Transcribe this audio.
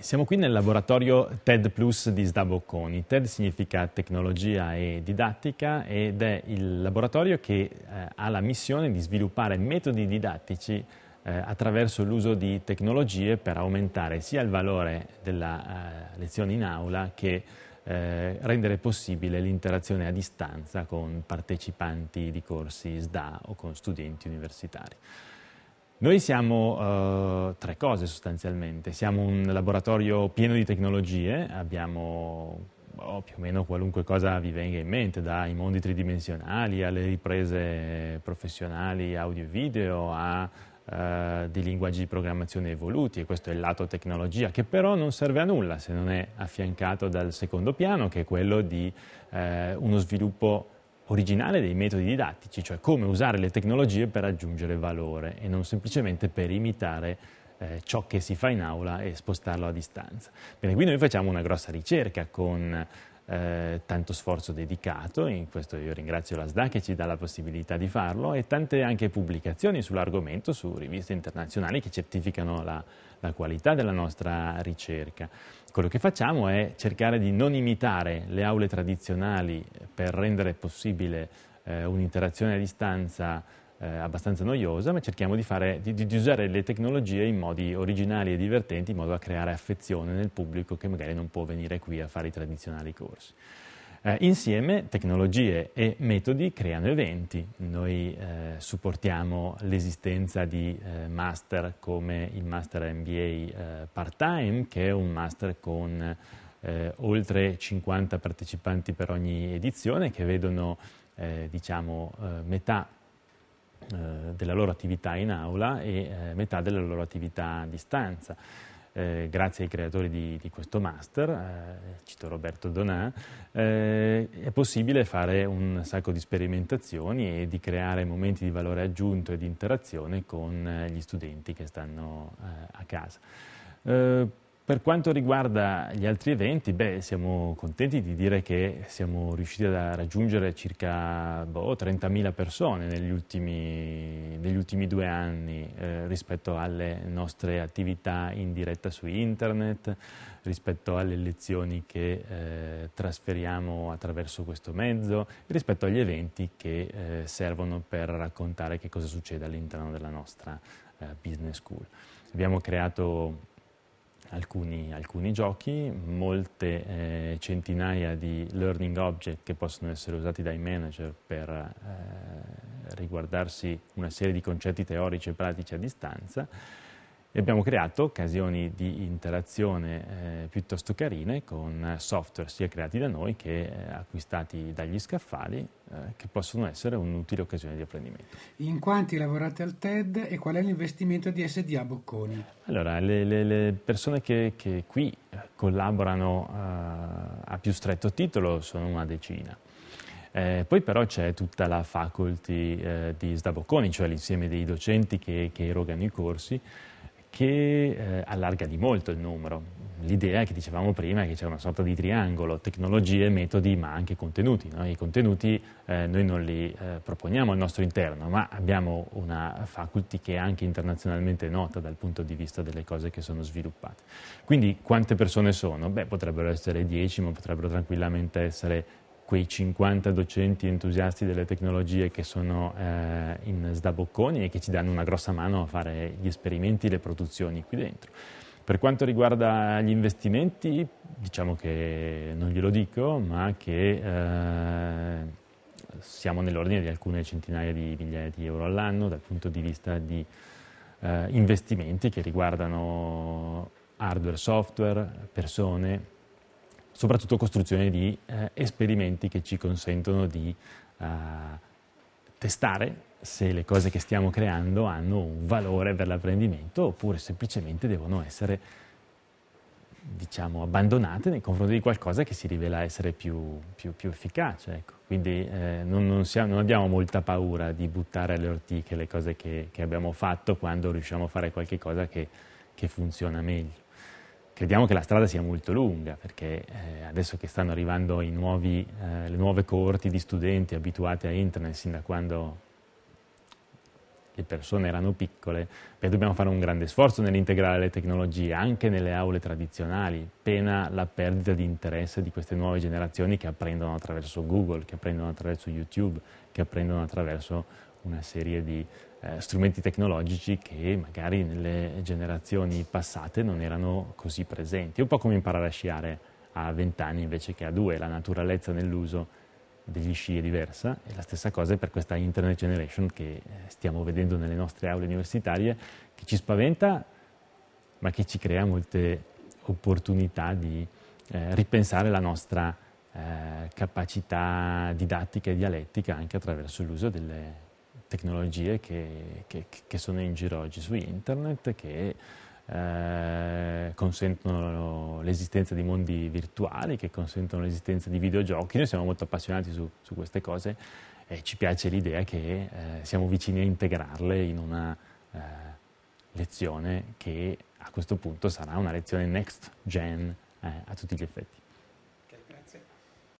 siamo qui nel laboratorio TED Plus di Sdabocconi. TED significa tecnologia e didattica ed è il laboratorio che eh, ha la missione di sviluppare metodi didattici eh, attraverso l'uso di tecnologie per aumentare sia il valore della eh, lezione in aula che eh, rendere possibile l'interazione a distanza con partecipanti di corsi SDA o con studenti universitari. Noi siamo eh, tre cose sostanzialmente, siamo un laboratorio pieno di tecnologie, abbiamo oh, più o meno qualunque cosa vi venga in mente, dai mondi tridimensionali alle riprese professionali audio e video a eh, dei linguaggi di programmazione evoluti e questo è il lato tecnologia che però non serve a nulla se non è affiancato dal secondo piano che è quello di eh, uno sviluppo originale dei metodi didattici, cioè come usare le tecnologie per aggiungere valore e non semplicemente per imitare eh, ciò che si fa in aula e spostarlo a distanza. Bene, qui noi facciamo una grossa ricerca con eh, tanto sforzo dedicato, in questo io ringrazio la SDA che ci dà la possibilità di farlo, e tante anche pubblicazioni sull'argomento su riviste internazionali che certificano la, la qualità della nostra ricerca. Quello che facciamo è cercare di non imitare le aule tradizionali per rendere possibile eh, un'interazione a distanza eh, abbastanza noiosa, ma cerchiamo di, fare, di, di, usare le tecnologie in modi originali e divertenti, in modo da creare affezione nel pubblico che magari non può venire qui a fare i tradizionali corsi. Eh, insieme tecnologie e metodi creano eventi, noi eh, supportiamo l'esistenza di eh, master come il master MBA eh, part-time che è un master con eh, oltre 50 partecipanti per ogni edizione che vedono eh, diciamo, eh, metà eh, della loro attività in aula e eh, metà della loro attività a distanza. Eh, grazie ai creatori di, di questo master, eh, cito Roberto Donà, eh, è possibile fare un sacco di sperimentazioni e di creare momenti di valore aggiunto e di interazione con eh, gli studenti che stanno a casa. Per quanto riguarda gli altri eventi, beh, siamo contenti di dire che siamo riusciti a raggiungere circa boh, 30.000 persone negli ultimi, negli ultimi, due anni eh, rispetto alle nostre attività in diretta su internet, rispetto alle lezioni che eh, trasferiamo attraverso questo mezzo, rispetto agli eventi che eh, servono per raccontare che cosa succede all'interno della nostra eh, business school. Abbiamo creato alcuni, alcuni giochi, molte eh, centinaia di learning object che possono essere usati dai manager per eh, riguardarsi una serie di concetti teorici e pratici a distanza e abbiamo creato occasioni di interazione eh, piuttosto carine con software sia creati da noi che eh, acquistati dagli scaffali eh, che possono essere un'utile occasione di apprendimento. In quanti lavorate al TED e qual è l'investimento di SDA Bocconi? Allora, le, le, le persone che, che, qui eh, collaborano eh, a più stretto titolo sono una decina. Eh, poi però c'è tutta la faculty eh, di Sdabocconi, cioè l'insieme dei docenti che, che erogano i corsi, che eh, allarga di molto il numero. L'idea che dicevamo prima è che c'è una sorta di triangolo, tecnologie, metodi, ma anche contenuti. No? I contenuti eh, noi non li eh, proponiamo al nostro interno, ma abbiamo una faculty che è anche internazionalmente nota dal punto di vista delle cose che sono sviluppate. Quindi quante persone sono? Beh, potrebbero essere 10, ma potrebbero tranquillamente essere quei 50 docenti entusiasti delle tecnologie che sono eh, in Sdabocconi e che ci danno una grossa mano a fare gli esperimenti e le produzioni qui dentro. Per quanto riguarda gli investimenti, diciamo che non glielo dico, ma che eh, siamo nell'ordine di alcune centinaia di migliaia di euro all'anno dal punto di vista di eh, investimenti che riguardano hardware, software, persone, soprattutto costruzione di eh, esperimenti che ci consentono di eh, testare se le cose che stiamo creando hanno un valore per l'apprendimento oppure semplicemente devono essere diciamo, abbandonate nei confronti di qualcosa che si rivela essere più, più, più efficace. Ecco. Quindi eh, non, non, siamo, non, abbiamo molta paura di buttare alle ortiche le cose che, che abbiamo fatto quando riusciamo a fare qualcosa che, che funziona meglio crediamo che la strada sia molto lunga, perché eh, adesso che stanno arrivando nuovi, eh, le nuove coorti di studenti abituati a internet sin da quando le persone erano piccole, beh, dobbiamo fare un grande sforzo nell'integrare le tecnologie anche nelle aule tradizionali, pena la perdita di interesse di queste nuove generazioni che apprendono attraverso Google, che apprendono attraverso YouTube, che apprendono attraverso una serie di eh, strumenti tecnologici che magari nelle generazioni passate non erano così presenti. È un po' come imparare a sciare a 20 anni invece che a 2, la naturalezza nell'uso degli sci è diversa e la stessa cosa è per questa internet generation che eh, stiamo vedendo nelle nostre aule universitarie che ci spaventa ma che ci crea molte opportunità di eh, ripensare la nostra eh, capacità didattica e dialettica anche attraverso l'uso delle tecnologie che, che, che, sono in giro oggi su internet che eh, consentono l'esistenza di mondi virtuali, che consentono l'esistenza di videogiochi. Noi siamo molto appassionati su, su queste cose e ci piace l'idea che eh, siamo vicini a integrarle in una eh, lezione che a questo punto sarà una lezione next gen eh, a tutti gli effetti.